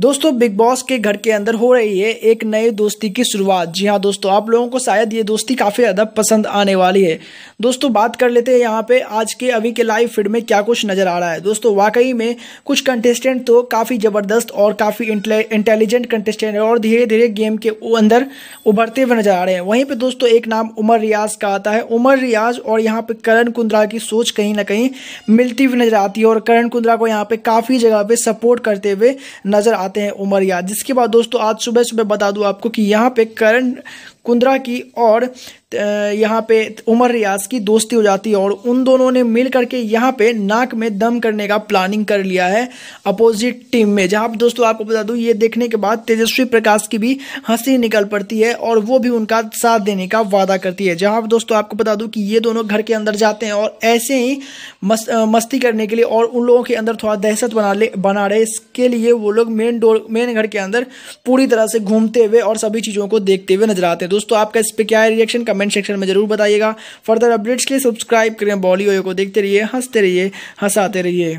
दोस्तों big boss के घर के अंदर हो रही है एक नए दोस्ती की शुरुआत जी हाँ दोस्तों आप लोगों को शायद ये दोस्ती काफ़ी ज़्यादा पसंद आने वाली है दोस्तों बात कर लेते हैं यहाँ पे आज के अभी के लाइव फीड में क्या कुछ नज़र आ रहा है दोस्तों वाकई में कुछ कंटेस्टेंट तो काफ़ी ज़बरदस्त और काफ़ी इंटेलिजेंट कंटेस्टेंट है और धीरे धीरे गेम के अंदर उभरते हुए नज़र आ रहे हैं वहीं पर दोस्तों एक नाम उमर रियाज का आता है उमर रियाज और यहाँ पर करण कुंद्रा की सोच कहीं ना कहीं मिलती हुई नज़र आती है और करण कुंद्रा को यहाँ पर काफ़ी जगह पर सपोर्ट करते हुए नज़र आते हैं उमरिया जिसके बाद दोस्तों आज सुबह सुबह बता दूं आपको कि यहाँ पे करण कुंद्रा की और यहाँ पे उमर रियाज की दोस्ती हो जाती है और उन दोनों ने मिल करके यहाँ पे नाक में दम करने का प्लानिंग कर लिया है अपोजिट टीम में जहाँ पर दोस्तों आपको बता दूँ ये देखने के बाद तेजस्वी प्रकाश की भी हंसी निकल पड़ती है और वो भी उनका साथ देने का वादा करती है जहाँ पर दोस्तों आपको बता दूँ कि ये दोनों घर के अंदर जाते हैं और ऐसे ही मस, मस्ती करने के लिए और उन लोगों के अंदर थोड़ा दहशत बना ले बना रहे इसके लिए वो लोग मेन डोर मेन घर के अंदर पूरी तरह से घूमते हुए और सभी चीज़ों को देखते हुए नजर आते हैं दोस्तों आपका इस पर क्या रिएक्शन कमेंट कमेंट सेक्शन में जरूर बताइएगा फर्दर अपडेट्स के लिए सब्सक्राइब करें बॉलीवुड को देखते रहिए हंसते रहिए हंसाते रहिए